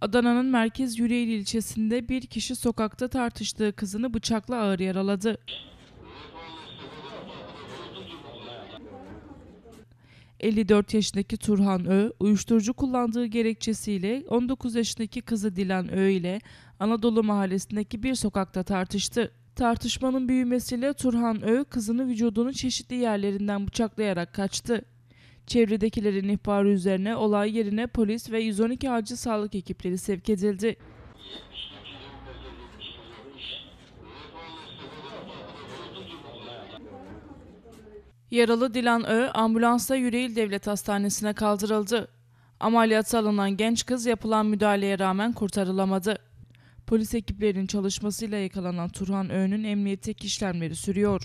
Adana'nın merkez Yüreğir ilçesinde bir kişi sokakta tartıştığı kızını bıçakla ağır yaraladı. ...54 yaşındaki Turhan Ö, uyuşturucu kullandığı gerekçesiyle 19 yaşındaki kızı Dilan Ö ile Anadolu mahallesindeki bir sokakta tartıştı. Tartışmanın büyümesiyle Turhan Ö, kızını vücudunun çeşitli yerlerinden bıçaklayarak kaçtı. Çevredekilerin ihbarı üzerine olay yerine polis ve 112 acil sağlık ekipleri sevk edildi. Yaralı Dilan Ö ambulansta Yüreğil Devlet Hastanesi'ne kaldırıldı. Ameliyata alınan genç kız yapılan müdahaleye rağmen kurtarılamadı. Polis ekiplerinin çalışmasıyla yakalanan Turhan Ö'nün emniyetteki işlemleri sürüyor.